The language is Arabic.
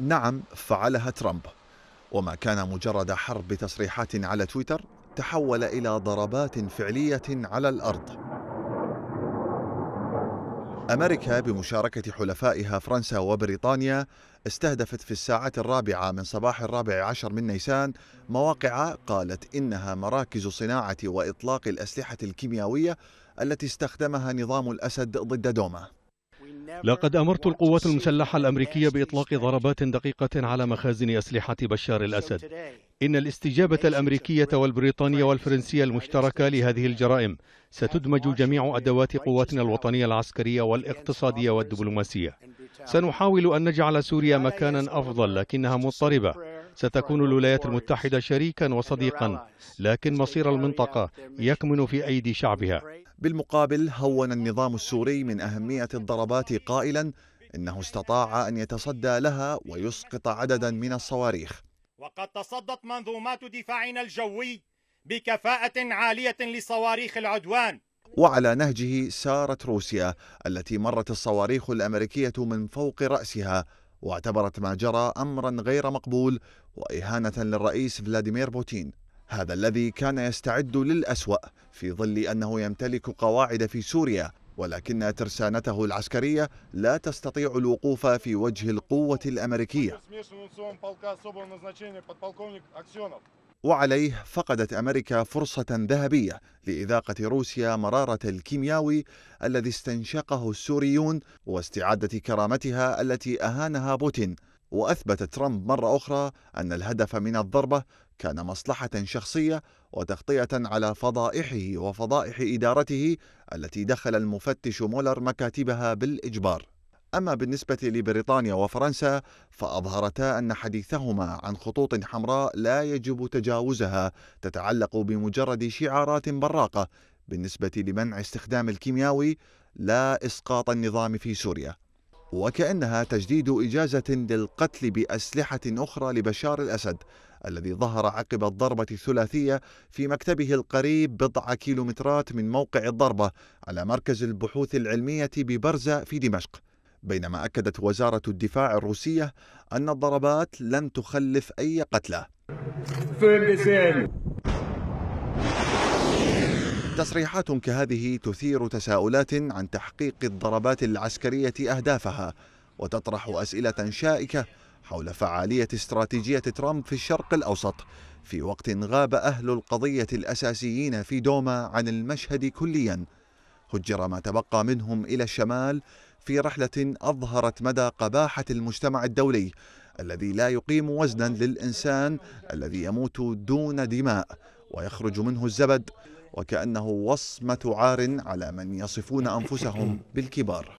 نعم فعلها ترامب وما كان مجرد حرب تصريحات على تويتر تحول الى ضربات فعليه على الارض امريكا بمشاركه حلفائها فرنسا وبريطانيا استهدفت في الساعات الرابعه من صباح الرابع عشر من نيسان مواقع قالت انها مراكز صناعه واطلاق الاسلحه الكيميائيه التي استخدمها نظام الاسد ضد دوما لقد أمرت القوات المسلحة الأمريكية بإطلاق ضربات دقيقة على مخازن أسلحة بشار الأسد إن الاستجابة الأمريكية والبريطانية والفرنسية المشتركة لهذه الجرائم ستدمج جميع أدوات قواتنا الوطنية العسكرية والاقتصادية والدبلوماسية سنحاول أن نجعل سوريا مكانا أفضل لكنها مضطربة ستكون الولايات المتحدة شريكا وصديقا لكن مصير المنطقة يكمن في أيدي شعبها بالمقابل هون النظام السوري من أهمية الضربات قائلا إنه استطاع أن يتصدى لها ويسقط عددا من الصواريخ وقد تصدت منظومات دفاعنا الجوي بكفاءة عالية لصواريخ العدوان وعلى نهجه سارت روسيا التي مرت الصواريخ الأمريكية من فوق رأسها واعتبرت ما جرى أمرا غير مقبول وإهانة للرئيس فلاديمير بوتين هذا الذي كان يستعد للأسوأ في ظل أنه يمتلك قواعد في سوريا ولكن ترسانته العسكرية لا تستطيع الوقوف في وجه القوة الأمريكية وعليه فقدت أمريكا فرصة ذهبية لإذاقة روسيا مرارة الكيمياوي الذي استنشقه السوريون واستعادة كرامتها التي أهانها بوتين وأثبت ترامب مرة أخرى أن الهدف من الضربة كان مصلحة شخصية وتغطية على فضائحه وفضائح إدارته التي دخل المفتش مولر مكاتبها بالإجبار أما بالنسبة لبريطانيا وفرنسا فأظهرتا أن حديثهما عن خطوط حمراء لا يجب تجاوزها تتعلق بمجرد شعارات براقة بالنسبة لمنع استخدام الكيمياوي لا إسقاط النظام في سوريا وكأنها تجديد إجازة للقتل بأسلحة أخرى لبشار الأسد الذي ظهر عقب الضربة الثلاثية في مكتبه القريب بضع كيلومترات من موقع الضربة على مركز البحوث العلمية ببرزة في دمشق بينما أكدت وزارة الدفاع الروسية أن الضربات لم تخلف أي قتلى تصريحات كهذه تثير تساؤلات عن تحقيق الضربات العسكرية أهدافها وتطرح أسئلة شائكة حول فعالية استراتيجية ترامب في الشرق الأوسط في وقت غاب أهل القضية الأساسيين في دوما عن المشهد كلياً هجر ما تبقى منهم إلى الشمال في رحلة أظهرت مدى قباحة المجتمع الدولي الذي لا يقيم وزنا للإنسان الذي يموت دون دماء ويخرج منه الزبد وكأنه وصمة عار على من يصفون أنفسهم بالكبار